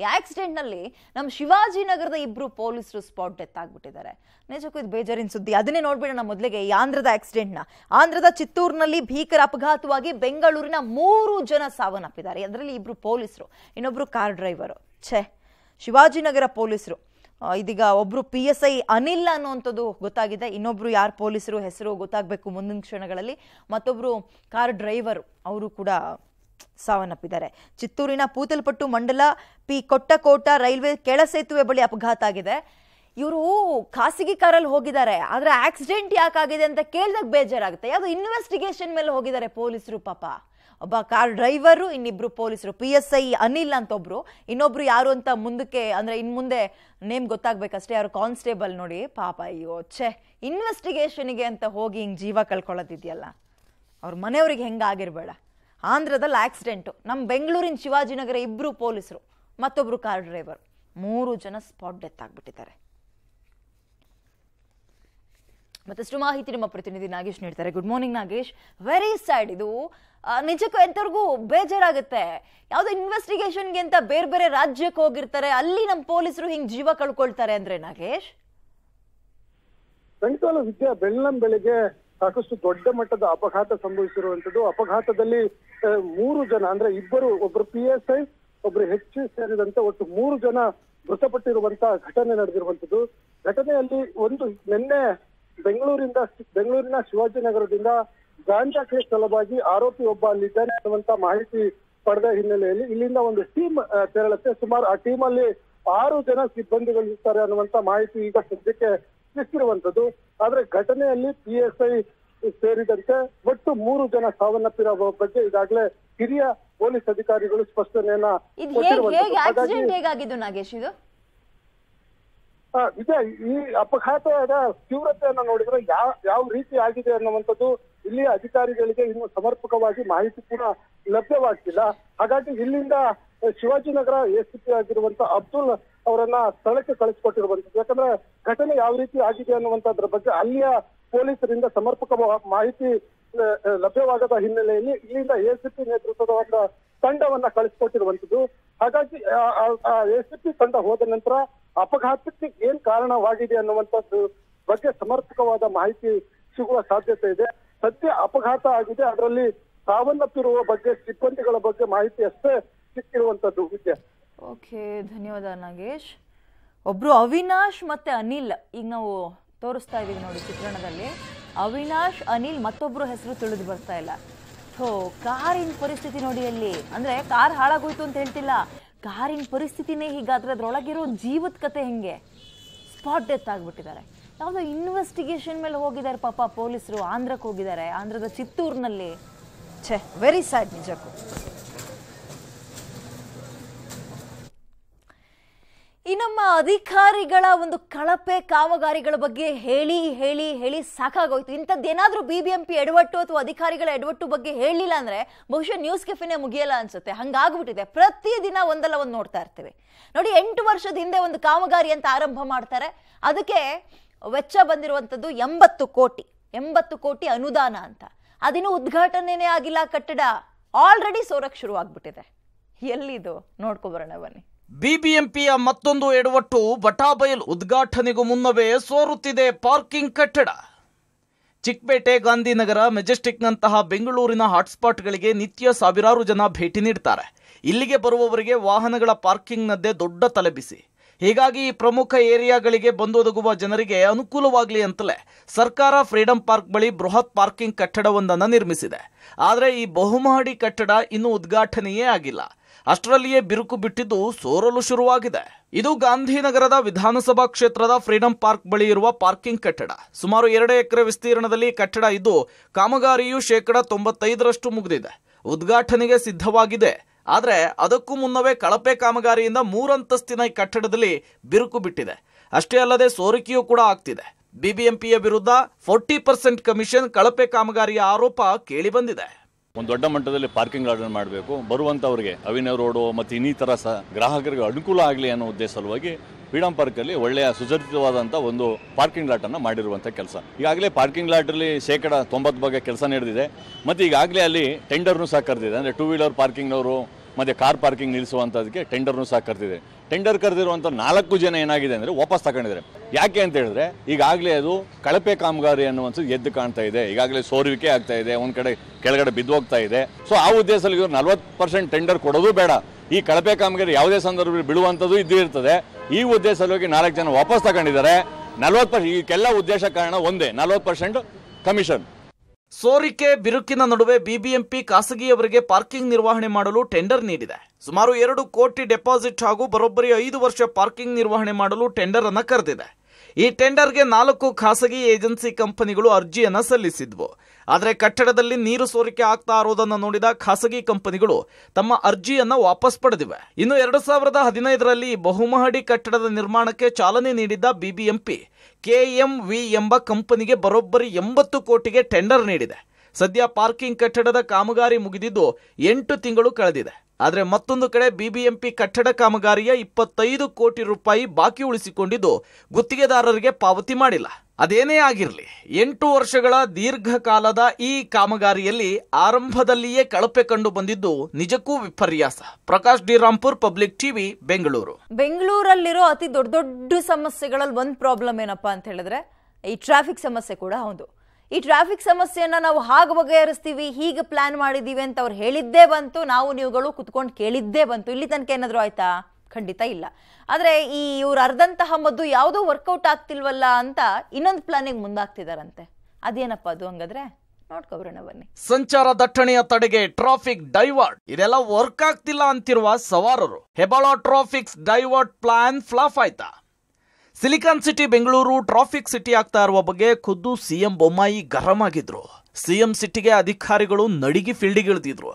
ಈ ಆಕ್ಸಿಡೆಂಟ್ನಲ್ಲಿ ನಮ್ಮ ಶಿವಾಜಿನಗರದ ಇಬ್ಬರು ಪೊಲೀಸರು ಸ್ಪಾಟ್ ಡೆತ್ ಆಗಿಬಿಟ್ಟಿದ್ದಾರೆ ನಿಜಕ್ಕೂ ಇದು ಬೇಜಾರಿನ ಸುದ್ದಿ ಅದನ್ನೇ ನೋಡ್ಬಿಡೋಣ ಮೊದಲಿಗೆ ಈ ಆಂಧ್ರದ ಆಕ್ಸಿಡೆಂಟ್ನ ಆಂಧ್ರದ ಚಿತ್ತೂರಿನಲ್ಲಿ ಭೀಕರ ಅಪಘಾತವಾಗಿ ಬೆಂಗಳೂರಿನ ಮೂರು ಜನ ಸಾವನ್ನಪ್ಪಿದ್ದಾರೆ ಅದರಲ್ಲಿ ಇಬ್ಬರು ಪೊಲೀಸರು ಇನ್ನೊಬ್ಬರು ಕಾರ್ ಡ್ರೈವರು ಛೇ ಶಿವಾಜಿನಗರ ಪೊಲೀಸರು ಇದೀಗ ಒಬ್ರು ಪಿ ಎಸ್ ಐ ಅನಿಲ್ ಅನ್ನುವಂಥದ್ದು ಗೊತ್ತಾಗಿದೆ ಇನ್ನೊಬ್ರು ಯಾರು ಪೊಲೀಸರು ಹೆಸರು ಗೊತ್ತಾಗಬೇಕು ಮುಂದಿನ ಕ್ಷಣಗಳಲ್ಲಿ ಮತ್ತೊಬ್ರು ಕಾರ್ ಡ್ರೈವರು ಅವರು ಕೂಡ ಸಾವನ್ನಪ್ಪಿದ್ದಾರೆ ಚಿತ್ತೂರಿನ ಪೂತಲ್ಪಟ್ಟು ಮಂಡಲ ಪಿ ಕೊಟ್ಟಕೋಟ ರೈಲ್ವೆ ಕೆಳ ಸೇತುವೆ ಬಳಿ ಅಪಘಾತ ಆಗಿದೆ ಇವರು ಖಾಸಗಿ ಕಾರಲ್ಲಿ ಹೋಗಿದ್ದಾರೆ ಆದ್ರೆ ಆಕ್ಸಿಡೆಂಟ್ ಯಾಕಾಗಿದೆ ಅಂತ ಕೇಳಿದಾಗ ಬೇಜಾರಾಗುತ್ತೆ ಯಾವುದು ಇನ್ವೆಸ್ಟಿಗೇಷನ್ ಮೇಲೆ ಹೋಗಿದ್ದಾರೆ ಪೊಲೀಸರು ಪಾಪ ಒಬ್ಬ ಕಾರ್ ಡ್ರೈವರು ಇನ್ನಿಬ್ರು ಪೊಲೀಸರು ಪಿ ಎಸ್ ಐ ಅನಿಲ್ ಅಂತ ಒಬ್ರು ಇನ್ನೊಬ್ರು ಯಾರು ಅಂತ ಮುಂದಕ್ಕೆ ಅಂದ್ರೆ ಇನ್ ಮುಂದೆ ನೇಮ್ ಗೊತ್ತಾಗ್ಬೇಕಷ್ಟೇ ಯಾರು ಕಾನ್ಸ್ಟೇಬಲ್ ನೋಡಿ ಪಾಪ ಅಯ್ಯೋ ಛೆ ಇನ್ವೆಸ್ಟಿಗೇಷನ್ಗೆ ಅಂತ ಹೋಗಿ ಹಿಂಗೆ ಜೀವ ಕಳ್ಕೊಳ್ಳೋದಿದೆಯಲ್ಲ ಅವ್ರ ಮನೆಯವ್ರಿಗೆ ಹೆಂಗಾಗಿರ್ಬೇಡ ಆಂಧ್ರದಲ್ಲಿ ಆಕ್ಸಿಡೆಂಟು ನಮ್ಮ ಬೆಂಗಳೂರಿನ ಶಿವಾಜಿನಗರ ಇಬ್ಬರು ಪೊಲೀಸರು ಮತ್ತೊಬ್ಬರು ಕಾರ್ ಡ್ರೈವರ್ ಮೂರು ಜನ ಸ್ಪಾಟ್ ಡೆತ್ ಆಗಿಬಿಟ್ಟಿದ್ದಾರೆ ಮತ್ತಷ್ಟು ಮಾಹಿತಿ ನಿಮ್ಮ ಪ್ರತಿನಿಧಿ ನಾಗೇಶ್ ನೀಡ್ತಾರೆ good morning Nagesh very sad ಇದು ನಿಜಕ್ಕೂ ಎಂಥವ್ರಿಗೂ ಬೇಜಾರಾಗುತ್ತೆ ಯಾವುದೋ ಇನ್ವೆಸ್ಟಿಗೇಷನ್ಗೆ ಅಂತ ಬೇರೆ ಬೇರೆ ರಾಜ್ಯಕ್ಕೆ ಹೋಗಿರ್ತಾರೆ ಅಲ್ಲಿ ನಮ್ಮ ಪೊಲೀಸರು ಹಿಂಗೆ ಜೀವ ಕಳ್ಕೊಳ್ತಾರೆ ಅಂದ್ರೆ ನಾಗೇಶ್ ಸಾಯಂಕಾಲ ವಿದ್ಯಾ ಬೆಳ್ಳಂ ಬೆಳಿಗ್ಗೆ ಸಾಕಷ್ಟು ದೊಡ್ಡ ಮಟ್ಟದ ಅಪಘಾತ ಸಂಭವಿಸಿರುವಂತದ್ದು ಅಪಘಾತದಲ್ಲಿ ಮೂರು ಜನ ಅಂದ್ರೆ ಇಬ್ಬರು ಒಬ್ರು ಪಿ ಎಸ್ ಐ ಒಬ್ರು ಹೆಚ್ಚು ಸೇರಿದಂತೆ ಒಟ್ಟು ಮೂರು ಜನ ಮೃತಪಟ್ಟಿರುವಂತಹ ಘಟನೆ ನಡೆದಿರುವಂತದ್ದು ಘಟನೆಯಲ್ಲಿ ಒಂದು ನಿನ್ನೆ ಬೆಂಗಳೂರಿಂದ ಬೆಂಗಳೂರಿನ ಶಿವಾಜಿನಗರದಿಂದ ಗಾಂಜಾ ಕೇಸ್ ಸಲುವಾಗಿ ಆರೋಪಿ ಒಬ್ಬ ಅಲ್ಲಿದ್ದಾನೆ ಅನ್ನುವಂತ ಮಾಹಿತಿ ಪಡೆದ ಹಿನ್ನೆಲೆಯಲ್ಲಿ ಇಲ್ಲಿಂದ ಒಂದು ಟೀಮ್ ತೆರಳುತ್ತೆ ಸುಮಾರು ಆ ಟೀಮ್ ಅಲ್ಲಿ ಆರು ಜನ ಸಿಬ್ಬಂದಿಗಳಿರ್ತಾರೆ ಅನ್ನುವಂತ ಮಾಹಿತಿ ಈಗ ಸದ್ಯಕ್ಕೆ ಸಿಕ್ಕಿರುವಂತದ್ದು ಆದ್ರೆ ಘಟನೆಯಲ್ಲಿ ಪಿಎಸ್ಐ ಐ ಸೇರಿದಂತೆ ಒಟ್ಟು ಮೂರು ಜನ ಸಾವನ್ನಪ್ಪಿರೋ ಬಗ್ಗೆ ಈಗಾಗಲೇ ಹಿರಿಯ ಪೊಲೀಸ್ ಅಧಿಕಾರಿಗಳು ಸ್ಪಷ್ಟನೆಯನ್ನ ಹೇಗಾಗಿದ್ದು ನಾಗೇಶ್ ಇದು ಇದೆ ಈ ಅಪಘಾತದ ತೀವ್ರತೆಯನ್ನ ನೋಡಿದ್ರೆ ಯಾವ ಯಾವ ರೀತಿ ಆಗಿದೆ ಅನ್ನುವಂಥದ್ದು ಇಲ್ಲಿಯ ಅಧಿಕಾರಿಗಳಿಗೆ ಇನ್ನು ಸಮರ್ಪಕವಾಗಿ ಮಾಹಿತಿ ಕೂಡ ಲಭ್ಯವಾಗ್ತಿಲ್ಲ ಹಾಗಾಗಿ ಇಲ್ಲಿಂದ ಶಿವಾಜಿನಗರ ಪಿ ಆಗಿರುವಂತ ಅಬ್ದುಲ್ ಅವರನ್ನ ಸ್ಥಳಕ್ಕೆ ಕಳಿಸ್ಕೊಟ್ಟಿರುವಂತದ್ದು ಯಾಕಂದ್ರೆ ಘಟನೆ ಯಾವ ರೀತಿ ಆಗಿದೆ ಅನ್ನುವಂತದ್ರ ಬಗ್ಗೆ ಅಲ್ಲಿಯ ಪೊಲೀಸರಿಂದ ಸಮರ್ಪಕ ಮಾಹಿತಿ ಲಭ್ಯವಾಗದ ಹಿನ್ನೆಲೆಯಲ್ಲಿ ಇಲ್ಲಿಂದ ಪಿ ನೇತೃತ್ವದ ಒಂದು ತಂಡವನ್ನ ಕಳಿಸಿಕೊಟ್ಟಿರುವಂತದ್ದು ಹಾಗಾಗಿ ಸಿಪಿ ತಂಡ ಹೋದ ನಂತರ ಅಪಘಾತಕ್ಕೆ ಏನ್ ಕಾರಣವಾಗಿದೆ ಅನ್ನುವಂಥದ್ದು ಬಗ್ಗೆ ಸಮರ್ಪಕವಾದ ಮಾಹಿತಿ ಸಿಗುವ ಸಾಧ್ಯತೆ ಇದೆ ಸದ್ಯ ಅಪಘಾತ ಆಗಿದೆ ಅದರಲ್ಲಿ ಸಾವನ್ನಪ್ಪಿರುವ ಬಗ್ಗೆ ಸಿಬ್ಬಂದಿಗಳ ಬಗ್ಗೆ ಮಾಹಿತಿ ಅಷ್ಟೇ ಸಿಕ್ಕಿರುವಂತದ್ದು ಓಕೆ ಧನ್ಯವಾದ ನಾಗೇಶ್ ಒಬ್ರು ಅವಿನಾಶ್ ಮತ್ತೆ ಅನಿಲ್ ಈಗ ನಾವು ತೋರಿಸ್ತಾ ಇದೀವಿ ನೋಡಿ ಚಿತ್ರಣದಲ್ಲಿ ಅವಿನಾಶ್ ಅನಿಲ್ ಮತ್ತೊಬ್ರು ಹೆಸರು ತಿಳಿದು ಬರ್ತಾ ಇಲ್ಲ ಸೊ ಕಾರಿನ ಪರಿಸ್ಥಿತಿ ನೋಡಿ ಅಲ್ಲಿ ಅಂದ್ರೆ ಕಾರ್ ಹಾಳಾಗೋಯ್ತು ಅಂತ ಹೇಳ್ತಿಲ್ಲ ಕಾರಿನ ಪರಿಸ್ಥಿತಿನೇ ಹೀಗಾದ್ರೆ ಅದ್ರೊಳಗಿರೋ ಜೀವದ ಕತೆ ಹೆಂಗೆ ಸ್ಪಾಟ್ ಡೆತ್ ಆಗ್ಬಿಟ್ಟಿದ್ದಾರೆ ಯಾವುದೋ ಇನ್ವೆಸ್ಟಿಗೇಷನ್ ಮೇಲೆ ಹೋಗಿದ್ದಾರೆ ಪಾಪ ಪೊಲೀಸರು ಆಂಧ್ರಕ್ಕೆ ಹೋಗಿದ್ದಾರೆ ಆಂಧ್ರದ ಚಿತ್ತೂರಿನಲ್ಲಿ ಛೆ ವೆರಿ ಸ್ಯಾಡ್ ನಿಜಕ್ಕೂ ಅಧಿಕಾರಿಗಳ ಒಂದು ಕಳಪೆ ಕಾಮಗಾರಿಗಳ ಬಗ್ಗೆ ಹೇಳಿ ಹೇಳಿ ಹೇಳಿ ಸಾಕಾಗೋಯ್ತು ಇಂಥದ್ದೇನಾದ್ರೂ ಬಿ ಬಿ ಎಂ ಪಿ ಎಡವಟ್ಟು ಅಥವಾ ಅಧಿಕಾರಿಗಳ ಎಡವಟ್ಟು ಬಗ್ಗೆ ಹೇಳಿಲ್ಲ ಅಂದ್ರೆ ಬಹುಶಃ ನ್ಯೂಸ್ ಕೆಫೆನೇ ಮುಗಿಯಲ್ಲ ಅನ್ಸುತ್ತೆ ಹಂಗಾಗ್ಬಿಟ್ಟಿದೆ ಪ್ರತಿದಿನ ಒಂದಲ್ಲ ಒಂದು ನೋಡ್ತಾ ಇರ್ತೀವಿ ನೋಡಿ ಎಂಟು ವರ್ಷದ ಹಿಂದೆ ಒಂದು ಕಾಮಗಾರಿ ಅಂತ ಆರಂಭ ಮಾಡ್ತಾರೆ ಅದಕ್ಕೆ ವೆಚ್ಚ ಬಂದಿರುವಂಥದ್ದು ಎಂಬತ್ತು ಕೋಟಿ ಎಂಬತ್ತು ಕೋಟಿ ಅನುದಾನ ಅಂತ ಅದಿನ್ನೂ ಉದ್ಘಾಟನೆನೇ ಆಗಿಲ್ಲ ಕಟ್ಟಡ ಆಲ್ರೆಡಿ ಸೋರಕ್ಕೆ ಶುರು ಆಗ್ಬಿಟ್ಟಿದೆ ಎಲ್ಲಿದು ನೋಡ್ಕೊಬರೋಣ ಬನ್ನಿ ಬಿಬಿಎಂಪಿಯ ಮತ್ತೊಂದು ಎಡವಟ್ಟು ಬಟಾಬೈಲ್ ಉದ್ಘಾಟನೆಗೂ ಮುನ್ನವೇ ಸೋರುತ್ತಿದೆ ಪಾರ್ಕಿಂಗ್ ಕಟ್ಟಡ ಚಿಕ್ಕಪೇಟೆ ಗಾಂಧಿನಗರ ಮೆಜೆಸ್ಟಿಕ್ನಂತಹ ಬೆಂಗಳೂರಿನ ಹಾಟ್ಸ್ಪಾಟ್ಗಳಿಗೆ ನಿತ್ಯ ಸಾವಿರಾರು ಜನ ಭೇಟಿ ನೀಡ್ತಾರೆ ಇಲ್ಲಿಗೆ ಬರುವವರಿಗೆ ವಾಹನಗಳ ಪಾರ್ಕಿಂಗ್ನದ್ದೇ ದೊಡ್ಡ ತಲೆಬಿಸಿ ಹೀಗಾಗಿ ಈ ಪ್ರಮುಖ ಏರಿಯಾಗಳಿಗೆ ಬಂದೊದಗುವ ಜನರಿಗೆ ಅನುಕೂಲವಾಗಲಿ ಅಂತಲೇ ಸರ್ಕಾರ ಫ್ರೀಡಂ ಪಾರ್ಕ್ ಬಳಿ ಬೃಹತ್ ಪಾರ್ಕಿಂಗ್ ಕಟ್ಟಡವೊಂದನ್ನು ನಿರ್ಮಿಸಿದೆ ಆದರೆ ಈ ಬಹುಮಹಡಿ ಕಟ್ಟಡ ಇನ್ನೂ ಉದ್ಘಾಟನೆಯೇ ಆಗಿಲ್ಲ ಅಷ್ಟರಲ್ಲಿಯೇ ಬಿರುಕು ಬಿಟ್ಟಿದ್ದು ಸೋರಲು ಶುರುವಾಗಿದೆ ಇದು ಗಾಂಧಿನಗರದ ವಿಧಾನಸಭಾ ಕ್ಷೇತ್ರದ ಫ್ರೀಡಂ ಪಾರ್ಕ್ ಬಳಿ ಇರುವ ಪಾರ್ಕಿಂಗ್ ಕಟ್ಟಡ ಸುಮಾರು ಎರಡು ಎಕರೆ ವಿಸ್ತೀರ್ಣದಲ್ಲಿ ಕಟ್ಟಡ ಇದ್ದು ಕಾಮಗಾರಿಯು ಶೇಕಡ ತೊಂಬತ್ತೈದರಷ್ಟು ಮುಗಿದಿದೆ ಉದ್ಘಾಟನೆಗೆ ಸಿದ್ಧವಾಗಿದೆ ಆದರೆ ಅದಕ್ಕೂ ಮುನ್ನವೇ ಕಳಪೆ ಕಾಮಗಾರಿಯಿಂದ ಮೂರಂತಸ್ತಿನ ಕಟ್ಟಡದಲ್ಲಿ ಬಿರುಕು ಬಿಟ್ಟಿದೆ ಅಷ್ಟೇ ಅಲ್ಲದೆ ಸೋರಿಕೆಯೂ ಕೂಡ ಆಗ್ತಿದೆ ಬಿಬಿಎಂಪಿಯ ವಿರುದ್ಧ ಫೋರ್ಟಿ ಪರ್ಸೆಂಟ್ ಕಮಿಷನ್ ಕಳಪೆ ಕಾಮಗಾರಿಯ ಆರೋಪ ಕೇಳಿಬಂದಿದೆ ಒಂದು ದೊಡ್ಡ ಮಟ್ಟದಲ್ಲಿ ಪಾರ್ಕಿಂಗ್ ಗಾರ್ಡನ್ ಮಾಡಬೇಕು ಬರುವಂತವರಿಗೆ ಅವಿನ ರೋಡು ಮತ್ತು ಇನ್ನಿತರ ಸಹ ಗ್ರಾಹಕರಿಗೆ ಅನುಕೂಲ ಆಗಲಿ ಅನ್ನೋ ಉದ್ದೇಶ ಸಲುವಾಗಿ ಫ್ರೀಡಂ ಪಾರ್ಕಲ್ಲಿ ಒಳ್ಳೆಯ ಸುಸಜ್ಜಿತವಾದಂಥ ಒಂದು ಪಾರ್ಕಿಂಗ್ ಲಾಟನ್ನು ಮಾಡಿರುವಂಥ ಕೆಲಸ ಈಗಾಗಲೇ ಪಾರ್ಕಿಂಗ್ ಅಲ್ಲಿ ಶೇಕಡ ತೊಂಬತ್ತು ಬಗ್ಗೆ ಕೆಲಸ ನಡೆದಿದೆ ಮತ್ತು ಈಗಾಗಲೇ ಅಲ್ಲಿ ಟೆಂಡರ್ನು ಸಹ ಕರೆದಿದೆ ಅಂದರೆ ಟೂ ವೀಲರ್ ಪಾರ್ಕಿಂಗ್ನವರು ಮತ್ತು ಕಾರ್ ಪಾರ್ಕಿಂಗ್ ನಿಲ್ಲಿಸುವಂಥದಕ್ಕೆ ಟೆಂಡರ್ನು ಸಹ ಕರೆದಿದೆ ಟೆಂಡರ್ ಕರೆದಿರುವಂಥ ನಾಲ್ಕು ಜನ ಏನಾಗಿದೆ ಅಂದರೆ ವಾಪಸ್ ತಗೊಂಡಿದ್ದಾರೆ ಯಾಕೆ ಅಂತ ಹೇಳಿದ್ರೆ ಈಗಾಗಲೇ ಅದು ಕಳಪೆ ಕಾಮಗಾರಿ ಅನ್ನುವಂಥದ್ದು ಎದ್ದು ಕಾಣ್ತಾ ಇದೆ ಈಗಾಗಲೇ ಸೋರುವಿಕೆ ಆಗ್ತಾ ಇದೆ ಒಂದು ಕಡೆ ಕೆಳಗಡೆ ಬಿದ್ದು ಹೋಗ್ತಾ ಇದೆ ಸೊ ಆ ಉದ್ದೇಶದಲ್ಲಿ ಇವರು ನಲ್ವತ್ತು ಪರ್ಸೆಂಟ್ ಟೆಂಡರ್ ಕೊಡೋದು ಬೇಡ ಈ ಕಳಪೆ ಕಾಮಗಾರಿ ಯಾವುದೇ ಸಂದರ್ಭದಲ್ಲಿ ಬಿಡುವಂಥದ್ದು ಇದ್ದೇ ಇರ್ತದೆ ಈ ಉದ್ದೇಶದಲ್ಲಿ ನಾಲ್ಕು ಜನ ವಾಪಸ್ ತಗೊಂಡಿದ್ದಾರೆ ನಲ್ವತ್ತು ಪರ್ಸೆಂಟ್ ಈಗೆಲ್ಲ ಉದ್ದೇಶ ಕಾರಣ ಒಂದೇ ನಲ್ವತ್ತು ಪರ್ಸೆಂಟ್ ಕಮಿಷನ್ ಸೋರಿಕೆ ಬಿರುಕಿನ ನಡುವೆ ಬಿಬಿಎಂಪಿ ಖಾಸಗಿಯವರಿಗೆ ಪಾರ್ಕಿಂಗ್ ನಿರ್ವಹಣೆ ಮಾಡಲು ಟೆಂಡರ್ ನೀಡಿದೆ ಸುಮಾರು ಎರಡು ಕೋಟಿ ಡೆಪಾಸಿಟ್ ಹಾಗೂ ಬರೋಬ್ಬರಿ ಐದು ವರ್ಷ ಪಾರ್ಕಿಂಗ್ ನಿರ್ವಹಣೆ ಮಾಡಲು ಟೆಂಡರ್ ಅನ್ನು ಕರೆದಿದೆ ಈ ಟೆಂಡರ್ಗೆ ನಾಲ್ಕು ಖಾಸಗಿ ಏಜೆನ್ಸಿ ಕಂಪನಿಗಳು ಅರ್ಜಿಯನ್ನು ಸಲ್ಲಿಸಿದ್ವು ಆದರೆ ಕಟ್ಟಡದಲ್ಲಿ ನೀರು ಸೋರಿಕೆ ಆಗ್ತಾ ಇರೋದನ್ನು ನೋಡಿದ ಖಾಸಗಿ ಕಂಪನಿಗಳು ತಮ್ಮ ಅರ್ಜಿಯನ್ನು ವಾಪಸ್ ಪಡೆದಿವೆ ಇನ್ನು ಎರಡು ಸಾವಿರದ ಹದಿನೈದರಲ್ಲಿ ಬಹುಮಹಡಿ ಕಟ್ಟಡದ ನಿರ್ಮಾಣಕ್ಕೆ ಚಾಲನೆ ನೀಡಿದ್ದ ಬಿಬಿಎಂಪಿ ಕೆ ಎಂ ವಿ ಎಂಬ ಕಂಪನಿಗೆ ಬರೋಬ್ಬರಿ ಎಂಬತ್ತು ಕೋಟಿಗೆ ಟೆಂಡರ್ ನೀಡಿದೆ ಸದ್ಯ ಪಾರ್ಕಿಂಗ್ ಕಟ್ಟಡದ ಕಾಮಗಾರಿ ಮುಗಿದಿದ್ದು ಎಂಟು ತಿಂಗಳು ಕಳೆದಿದೆ ಆದರೆ ಮತ್ತೊಂದು ಕಡೆ ಬಿಬಿಎಂಪಿ ಕಟ್ಟಡ ಕಾಮಗಾರಿಯ ಇಪ್ಪತ್ತೈದು ಕೋಟಿ ರೂಪಾಯಿ ಬಾಕಿ ಉಳಿಸಿಕೊಂಡಿದ್ದು ಗುತ್ತಿಗೆದಾರರಿಗೆ ಪಾವತಿ ಮಾಡಿಲ್ಲ ಅದೇನೇ ಆಗಿರಲಿ ಎಂಟು ವರ್ಷಗಳ ದೀರ್ಘಕಾಲದ ಈ ಕಾಮಗಾರಿಯಲ್ಲಿ ಆರಂಭದಲ್ಲಿಯೇ ಕಳಪೆ ಕಂಡು ಬಂದಿದ್ದು ನಿಜಕ್ಕೂ ವಿಪರ್ಯಾಸ ಪ್ರಕಾಶ್ ಡಿರಾಂಪುರ್ ಪಬ್ಲಿಕ್ ಟಿವಿ ಬೆಂಗಳೂರು ಬೆಂಗಳೂರಲ್ಲಿರೋ ಅತಿ ದೊಡ್ಡ ದೊಡ್ಡ ಸಮಸ್ಯೆಗಳಲ್ಲಿ ಒಂದು ಪ್ರಾಬ್ಲಮ್ ಏನಪ್ಪಾ ಅಂತ ಹೇಳಿದ್ರೆ ಈ ಟ್ರಾಫಿಕ್ ಸಮಸ್ಯೆ ಕೂಡ ಹೌದು ಈ ಟ್ರಾಫಿಕ್ ಸಮಸ್ಯೆಯನ್ನು ನಾವು ಹಾಗೆ ಬಗೆಹರಿಸ್ತೀವಿ ಹೀಗೆ ಪ್ಲಾನ್ ಮಾಡಿದ್ದೀವಿ ಅಂತ ಅವ್ರು ಹೇಳಿದ್ದೇ ಬಂತು ನಾವು ನೀವುಗಳು ಕುತ್ಕೊಂಡು ಕೇಳಿದ್ದೇ ಬಂತು ಇಲ್ಲಿ ತನಕ ಏನಾದರೂ ಆಯ್ತಾ ಖಂಡಿತ ಇಲ್ಲ ಆದರೆ ಈ ಇವ್ರು ಅರ್ಧಂತಹ ಮದ್ದು ಯಾವುದೂ ವರ್ಕೌಟ್ ಆಗ್ತಿಲ್ವಲ್ಲ ಅಂತ ಇನ್ನೊಂದು ಪ್ಲಾನಿಗೆ ಮುಂದಾಗ್ತಿದಾರಂತೆ ಅದೇನಪ್ಪ ಅದು ಹಂಗಾದ್ರೆ ಬನ್ನಿ ಸಂಚಾರ ದಟ್ಟಣೆಯ ತಡೆಗೆ ಟ್ರಾಫಿಕ್ ಡೈವರ್ಟ್ ಇದೆಲ್ಲ ವರ್ಕ್ ಆಗ್ತಿಲ್ಲ ಅಂತಿರುವ ಸವಾರರು Hebbal traffics divert plan flop ಆಯ್ತಾ silicon city Bengaluru traffic city ಆಗ್ತಾ ಇರುವ ಬಗ್ಗೆ ಖುದ್ದು ಸಿಎಂ ಬೊಮ್ಮಾಯಿ ಗರಂ ಆಗಿದ್ರು ಸಿಎಂ ಸಿಟಿಗೆ ಅಧಿಕಾರಿಗಳು ನಡಿಗೆ ಫೀಲ್ಡಿಗಿಳಿದಿದ್ರು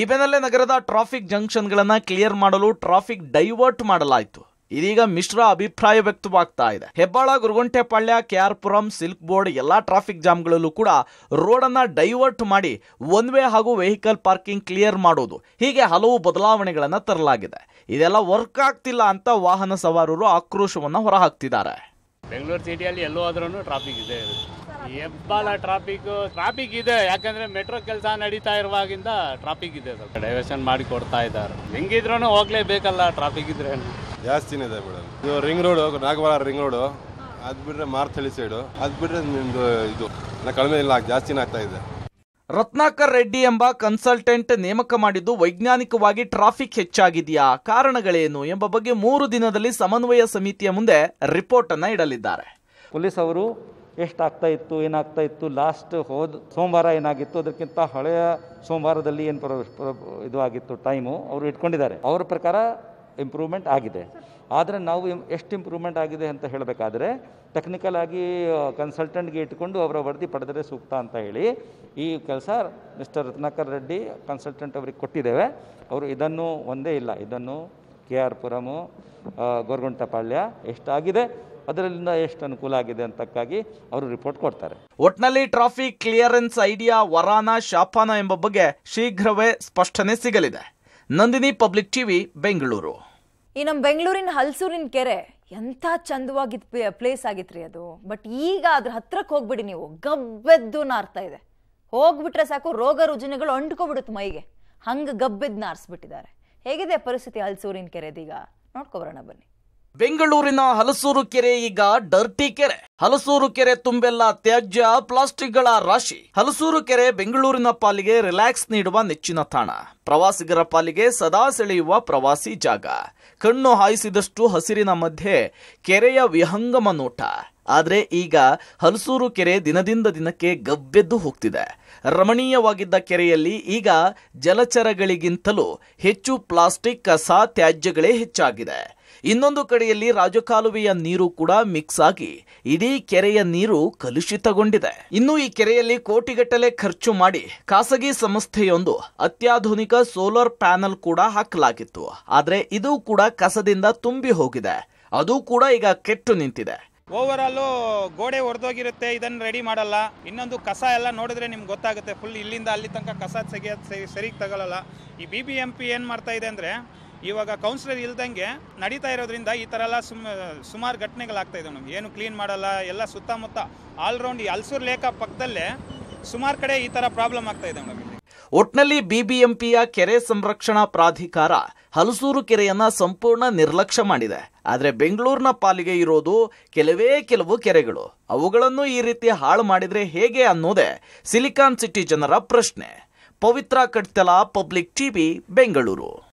ಈ ಬೆನ್ನಲ್ಲೇ ನಗರದ ಟ್ರಾಫಿಕ್ ಜಂಕ್ಷನ್ಗಳನ್ನು ಕ್ಲಿಯರ್ ಮಾಡಲು ಟ್ರಾಫಿಕ್ ಡೈವರ್ಟ್ ಮಾಡಲಾಯಿತು ಇದೀಗ ಮಿಶ್ರ ಅಭಿಪ್ರಾಯ ವ್ಯಕ್ತವಾಗ್ತಾ ಇದೆ Hebbal Guruguntepalya K R Puram silk board ಎಲ್ಲಾ ಟ್ರಾಫಿಕ್ ಜಾಮ್ಗಳಲ್ಲೂ ಕೂಡ ಅನ್ನ ಡೈವರ್ಟ್ ಮಾಡಿ ಒನ್ ವೇ ಹಾಗೂ ವೆಹಿಕಲ್ ಪಾರ್ಕಿಂಗ್ ಕ್ಲಿಯರ್ ಮಾಡೋದು ಹೀಗೆ ಹಲವು ಬದಲಾವಣೆಗಳನ್ನು ತರಲಾಗಿದೆ ಇದೆಲ್ಲ ವರ್ಕ್ ಆಗ್ತಿಲ್ಲ ಅಂತ ವಾಹನ ಸವಾರರು ಆಕ್ರೋಶವನ್ನ ಹೊರಹಾಕ್ತಿದ್ದಾರೆ ಬೆಂಗಳೂರು ಸಿಟಿಯಲ್ಲಿ ಎಲ್ಲೋ ಆದ್ರೂ ಟ್ರಾಫಿಕ್ ಇದೆ ಹೆಬ್ಬಾಳ ಟ್ರಾಫಿಕ್ ಟ್ರಾಫಿಕ್ ಇದೆ ಯಾಕಂದ್ರೆ ಮೆಟ್ರೋ ಕೆಲಸ ನಡೀತಾ ಇರುವಾಗಿಂದ ಟ್ರಾಫಿಕ್ ಇದೆ ಡೈವರ್ಷನ್ ಮಾಡಿ ಕೊಡ್ತಾ ಇದ್ದಾರೆ ಹೆಂಗಿದ್ರು ಹೋಗ್ಲೇಬೇಕಲ್ಲ ಟ್ರಾಫಿಕ್ ಇದ್ರೆ ಜಾಸ್ತಿನೇ ಇದೆ ಮೇಡಮ್ ಇದು ring road Nagavara ring road ಅದು ಬಿಟ್ರೆ ಮಾರ್ತಳಿ ಸೈಡು ಅದು ಬಿಟ್ರೆ ನಿಮ್ದು ಇದು ಕಡಿಮೆ ಇಲ್ಲ ಜಾಸ್ತಿನೇ ಆಗ್ತಾ ಇದೆ ರತ್ನಾಕರ್ ರೆಡ್ಡಿ ಎಂಬ ಕನ್ಸಲ್ಟೆಂಟ್ ನೇಮಕ ಮಾಡಿದ್ದು ವೈಜ್ಞಾನಿಕವಾಗಿ ಟ್ರಾಫಿಕ್ ಹೆಚ್ಚಾಗಿದೆಯಾ ಕಾರಣಗಳೇನು ಎಂಬ ಬಗ್ಗೆ ಮೂರು ದಿನದಲ್ಲಿ ಸಮನ್ವಯ ಸಮಿತಿಯ ಮುಂದೆ ರಿಪೋರ್ಟ್ ಅನ್ನ ಇಡಲಿದ್ದಾರೆ ಪೊಲೀಸ್ ಅವರು ಎಷ್ಟಾಗ್ತಾ ಇತ್ತು ಏನಾಗ್ತಾ ಇತ್ತು ಲಾಸ್ಟ್ ಹೋದ ಸೋಮವಾರ ಏನಾಗಿತ್ತು ಅದಕ್ಕಿಂತ ಹಳೆಯ ಸೋಮವಾರದಲ್ಲಿ ಏನು ಇದು ಆಗಿತ್ತು ಟೈಮು ಅವರು ಇಟ್ಕೊಂಡಿದ್ದಾರೆ ಅವರ ಪ್ರಕಾರ ಇಂಪ್ರೂವ್ಮೆಂಟ್ ಆಗಿದೆ ಆದರೆ ನಾವು ಎಷ್ಟು ಇಂಪ್ರೂವ್ಮೆಂಟ್ ಆಗಿದೆ ಅಂತ ಹೇಳಬೇಕಾದ್ರೆ ಆಗಿ ಕನ್ಸಲ್ಟೆಂಟ್ಗೆ ಇಟ್ಕೊಂಡು ಅವರ ವರದಿ ಪಡೆದರೆ ಸೂಕ್ತ ಅಂತ ಹೇಳಿ ಈ ಕೆಲಸ ಮಿಸ್ಟರ್ ರತ್ನಾಕರ್ ರೆಡ್ಡಿ ಕನ್ಸಲ್ಟೆಂಟ್ ಅವರಿಗೆ ಕೊಟ್ಟಿದ್ದೇವೆ ಅವರು ಇದನ್ನು ಒಂದೇ ಇಲ್ಲ ಇದನ್ನು ಕೆ ಆರ್ ಪುರಮು ಗೋರ್ಗುಂಟಪಾಳ್ಯ ಎಷ್ಟಾಗಿದೆ ಅದರಲ್ಲಿಂದ ಎಷ್ಟು ಅನುಕೂಲ ಆಗಿದೆ ಅಂತಕ್ಕಾಗಿ ಅವರು ರಿಪೋರ್ಟ್ ಕೊಡ್ತಾರೆ ಒಟ್ನಲ್ಲಿ ಟ್ರಾಫಿಕ್ ಕ್ಲಿಯರೆನ್ಸ್ ಐಡಿಯಾ ವರಾನ ಶಾಪಾನ ಎಂಬ ಬಗ್ಗೆ ಶೀಘ್ರವೇ ಸ್ಪಷ್ಟನೆ ಸಿಗಲಿದೆ ನಂದಿನಿ ಪಬ್ಲಿಕ್ ಟಿವಿ ಬೆಂಗಳೂರು ಈ ನಮ್ಮ ಬೆಂಗಳೂರಿನ ಹಲ್ಸೂರಿನ ಕೆರೆ ಎಂಥ ಪ್ಲೇ ಪ್ಲೇಸ್ ಆಗಿತ್ರಿ ಅದು ಬಟ್ ಈಗ ಅದ್ರ ಹತ್ರಕ್ಕೆ ಹೋಗ್ಬಿಡಿ ನೀವು ಗಬ್ಬೆದ್ದು ನಾರ್ತಾ ಇದೆ ಹೋಗ್ಬಿಟ್ರೆ ಸಾಕು ರೋಗ ರುಜಿನಗಳು ಅಂಟ್ಕೊಬಿಡುತ್ತೆ ಮೈಗೆ ಹಂಗೆ ಗಬ್ಬೆದ್ದು ನಾರಿಸ್ಬಿಟ್ಟಿದ್ದಾರೆ ಹೇಗಿದೆ ಪರಿಸ್ಥಿತಿ ಹಲ್ಸೂರಿನ ಕೆರೆದೀಗ ನೋಡ್ಕೊಬರೋಣ ಬನ್ನಿ ಬೆಂಗಳೂರಿನ ಹಲಸೂರು ಕೆರೆ ಈಗ ಡರ್ಟಿ ಕೆರೆ ಹಲಸೂರು ಕೆರೆ ತುಂಬೆಲ್ಲ ತ್ಯಾಜ್ಯ ಗಳ ರಾಶಿ ಹಲಸೂರು ಕೆರೆ ಬೆಂಗಳೂರಿನ ಪಾಲಿಗೆ ರಿಲ್ಯಾಕ್ಸ್ ನೀಡುವ ನೆಚ್ಚಿನ ತಾಣ ಪ್ರವಾಸಿಗರ ಪಾಲಿಗೆ ಸದಾ ಸೆಳೆಯುವ ಪ್ರವಾಸಿ ಜಾಗ ಕಣ್ಣು ಹಾಯಿಸಿದಷ್ಟು ಹಸಿರಿನ ಮಧ್ಯೆ ಕೆರೆಯ ವಿಹಂಗಮ ನೋಟ ಆದರೆ ಈಗ ಹಲಸೂರು ಕೆರೆ ದಿನದಿಂದ ದಿನಕ್ಕೆ ಗಬ್ಬೆದ್ದು ಹೋಗ್ತಿದೆ ರಮಣೀಯವಾಗಿದ್ದ ಕೆರೆಯಲ್ಲಿ ಈಗ ಜಲಚರಗಳಿಗಿಂತಲೂ ಹೆಚ್ಚು ಪ್ಲಾಸ್ಟಿಕ್ ಕಸ ತ್ಯಾಜ್ಯಗಳೇ ಹೆಚ್ಚಾಗಿದೆ ಇನ್ನೊಂದು ಕಡೆಯಲ್ಲಿ ರಾಜಕಾಲುವೆಯ ನೀರು ಕೂಡ ಮಿಕ್ಸ್ ಆಗಿ ಇಡೀ ಕೆರೆಯ ನೀರು ಕಲುಷಿತಗೊಂಡಿದೆ ಇನ್ನು ಈ ಕೆರೆಯಲ್ಲಿ ಕೋಟಿಗಟ್ಟಲೆ ಖರ್ಚು ಮಾಡಿ ಖಾಸಗಿ ಸಂಸ್ಥೆಯೊಂದು ಅತ್ಯಾಧುನಿಕ ಸೋಲಾರ್ ಪ್ಯಾನಲ್ ಕೂಡ ಹಾಕಲಾಗಿತ್ತು ಆದರೆ ಇದು ಕೂಡ ಕಸದಿಂದ ತುಂಬಿ ಹೋಗಿದೆ ಅದು ಕೂಡ ಈಗ ಕೆಟ್ಟು ನಿಂತಿದೆ ಓವರ್ ಆಲ್ ಗೋಡೆ ಒಡೆದೋಗಿರುತ್ತೆ ಇದನ್ನು ರೆಡಿ ಮಾಡಲ್ಲ ಇನ್ನೊಂದು ಕಸ ಎಲ್ಲ ನೋಡಿದ್ರೆ ನಿಮ್ಗೆ ಗೊತ್ತಾಗುತ್ತೆ ಫುಲ್ ಇಲ್ಲಿಂದ ಅಲ್ಲಿ ತನಕ ಕಸ ಸರಿಯಾಗಿ ಸರಿಗೆ ತಗೊಳ್ಳಲ್ಲ ಈ ಬಿ ಬಿ ಎಂ ಪಿ ಏನು ಮಾಡ್ತಾ ಇದೆ ಅಂದ್ರೆ ಇವಾಗ ಕೌನ್ಸಿಲರ್ ಇಲ್ದಂಗೆ ನಡೀತಾ ಇರೋದ್ರಿಂದ ಈ ಥರ ಎಲ್ಲ ಸುಮ್ ಸುಮಾರು ಘಟನೆಗಳಾಗ್ತಾ ಇದ್ದಾವೆ ನಮ್ಗೆ ಏನು ಕ್ಲೀನ್ ಮಾಡಲ್ಲ ಎಲ್ಲ ಸುತ್ತಮುತ್ತ ಆಲ್ರೌಂಡ್ ಹಲಸೂರು ಲೇಖ ಪಕ್ಕದಲ್ಲೇ ಸುಮಾರು ಕಡೆ ಈ ಥರ ಪ್ರಾಬ್ಲಮ್ ಆಗ್ತಾ ಇದೆ ನಮಗೆ ಒಟ್ನಲ್ಲಿ ಬಿಬಿಎಂಪಿಯ ಕೆರೆ ಸಂರಕ್ಷಣಾ ಪ್ರಾಧಿಕಾರ ಹಲಸೂರು ಕೆರೆಯನ್ನ ಸಂಪೂರ್ಣ ನಿರ್ಲಕ್ಷ್ಯ ಮಾಡಿದೆ ಆದರೆ ಬೆಂಗಳೂರಿನ ಪಾಲಿಗೆ ಇರೋದು ಕೆಲವೇ ಕೆಲವು ಕೆರೆಗಳು ಅವುಗಳನ್ನು ಈ ರೀತಿ ಹಾಳು ಮಾಡಿದರೆ ಹೇಗೆ ಅನ್ನೋದೇ ಸಿಲಿಕಾನ್ ಸಿಟಿ ಜನರ ಪ್ರಶ್ನೆ ಪವಿತ್ರ ಕಟ್ತಲ ಪಬ್ಲಿಕ್ ಟಿವಿ ಬೆಂಗಳೂರು